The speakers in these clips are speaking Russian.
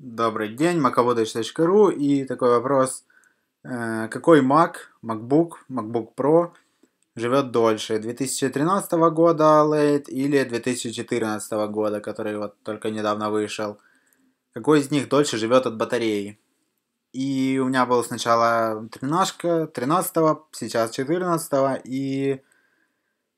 Добрый день, macovodage.ru и такой вопрос. Э, какой Mac, MacBook, MacBook Pro живет дольше? 2013 года Late или 2014 года, который вот только недавно вышел? Какой из них дольше живет от батареи? И у меня был сначала 13, 13 сейчас 14 и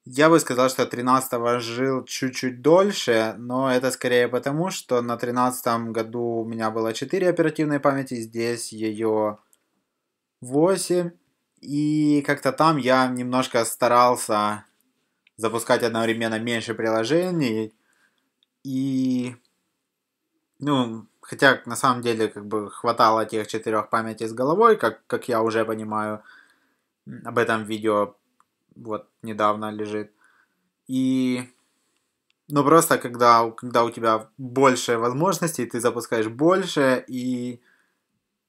я бы сказал, что 13 жил чуть-чуть дольше, но это скорее потому, что на 13 году у меня было 4 оперативной памяти, здесь ее 8. И как-то там я немножко старался запускать одновременно меньше приложений. И, ну, хотя на самом деле как бы хватало тех четырех памяти с головой, как, как я уже понимаю, об этом видео вот недавно лежит. И ну просто когда, когда у тебя больше возможностей, ты запускаешь больше, и,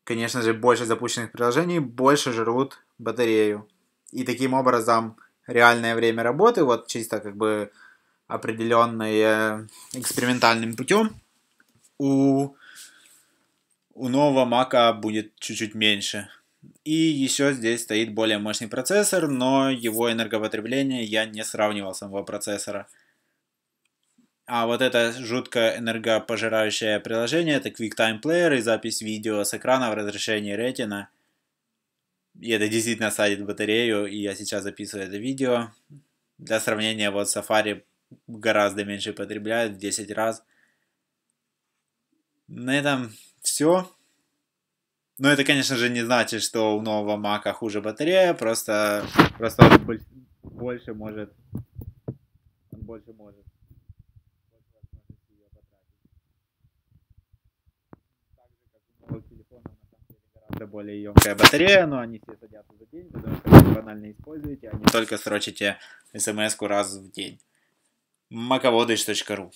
конечно же, больше запущенных приложений больше жрут батарею. И таким образом реальное время работы, вот чисто как бы определенное экспериментальным путем, у, у нового мака будет чуть-чуть меньше. И еще здесь стоит более мощный процессор, но его энергопотребление я не сравнивал самого процессора. А вот это жутко энергопожирающее приложение, это QuickTime Player и запись видео с экрана в разрешении Retina. И это действительно садит батарею, и я сейчас записываю это видео. Для сравнения, вот Safari гораздо меньше потребляет, в 10 раз. На этом все. Но ну, это, конечно же, не значит, что у нового Мака хуже батарея, просто, просто он больше, больше может... Он больше может. гораздо более емкая батарея, но они все садятся за день, потому что вы банально используете, а не только срочите смс-ку раз в день. macovodash.ru